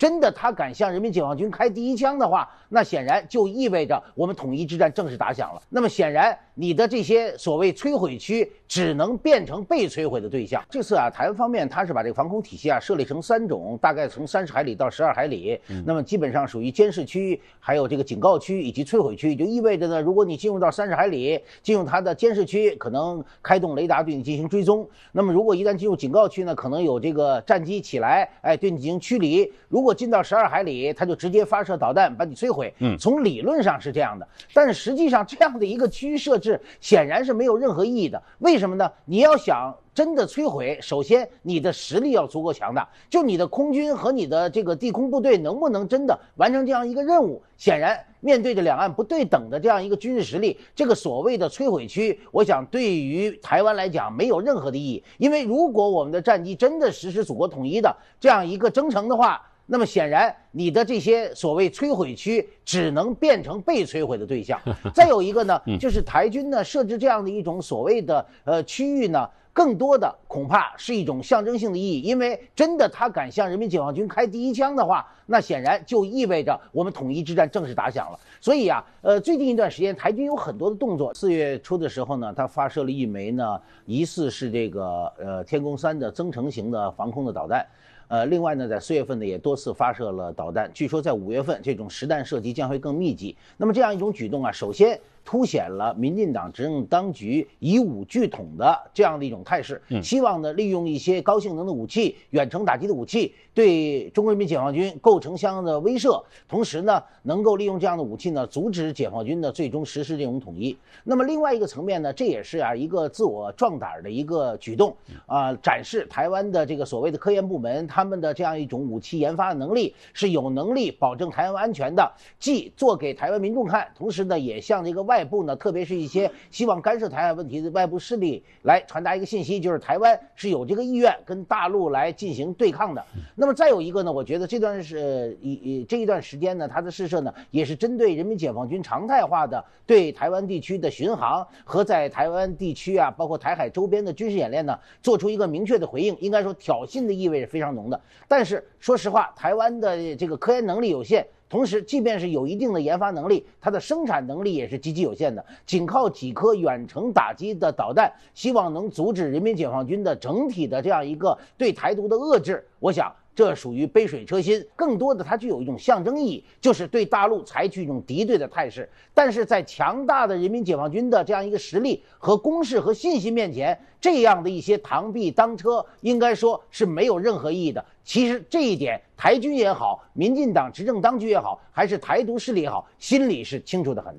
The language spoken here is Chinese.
真的，他敢向人民解放军开第一枪的话，那显然就意味着我们统一之战正式打响了。那么显然，你的这些所谓摧毁区只能变成被摧毁的对象。这次啊，台湾方面他是把这个防空体系啊设立成三种，大概从三十海里到十二海里，那么基本上属于监视区，还有这个警告区以及摧毁区，就意味着呢，如果你进入到三十海里，进入它的监视区，可能开动雷达对你进行追踪；那么如果一旦进入警告区呢，可能有这个战机起来，哎，对你进行驱离。如果进到十二海里，它就直接发射导弹把你摧毁。嗯，从理论上是这样的，但是实际上这样的一个区域设置显然是没有任何意义的。为什么呢？你要想真的摧毁，首先你的实力要足够强大，就你的空军和你的这个地空部队能不能真的完成这样一个任务？显然，面对着两岸不对等的这样一个军事实力，这个所谓的摧毁区，我想对于台湾来讲没有任何的意义。因为如果我们的战机真的实施祖国统一的这样一个征程的话，那么显然，你的这些所谓摧毁区只能变成被摧毁的对象。再有一个呢，就是台军呢设置这样的一种所谓的呃区域呢，更多的恐怕是一种象征性的意义。因为真的他敢向人民解放军开第一枪的话，那显然就意味着我们统一之战正式打响了。所以啊，呃，最近一段时间台军有很多的动作。四月初的时候呢，他发射了一枚呢，疑似是这个呃天宫三的增程型的防空的导弹。呃，另外呢，在四月份呢也多次发射了导弹，据说在五月份这种实弹射击将会更密集。那么这样一种举动啊，首先。凸显了民进党执政当局以武拒统的这样的一种态势，希望呢利用一些高性能的武器、远程打击的武器，对中国人民解放军构成相应的威慑，同时呢能够利用这样的武器呢阻止解放军呢最终实施这种统一。那么另外一个层面呢，这也是啊一个自我壮胆的一个举动，啊展示台湾的这个所谓的科研部门他们的这样一种武器研发的能力是有能力保证台湾安全的，既做给台湾民众看，同时呢也向这个外。外部呢，特别是一些希望干涉台湾问题的外部势力，来传达一个信息，就是台湾是有这个意愿跟大陆来进行对抗的。那么再有一个呢，我觉得这段是一一这一段时间呢，它的试射呢，也是针对人民解放军常态化的对台湾地区的巡航和在台湾地区啊，包括台海周边的军事演练呢，做出一个明确的回应。应该说，挑衅的意味是非常浓的。但是说实话，台湾的这个科研能力有限。同时，即便是有一定的研发能力，它的生产能力也是极其有限的。仅靠几颗远程打击的导弹，希望能阻止人民解放军的整体的这样一个对台独的遏制，我想。这属于杯水车薪，更多的它具有一种象征意义，就是对大陆采取一种敌对的态势。但是在强大的人民解放军的这样一个实力和攻势和信心面前，这样的一些螳臂当车，应该说是没有任何意义的。其实这一点，台军也好，民进党执政当局也好，还是台独势力也好，心里是清楚的很的。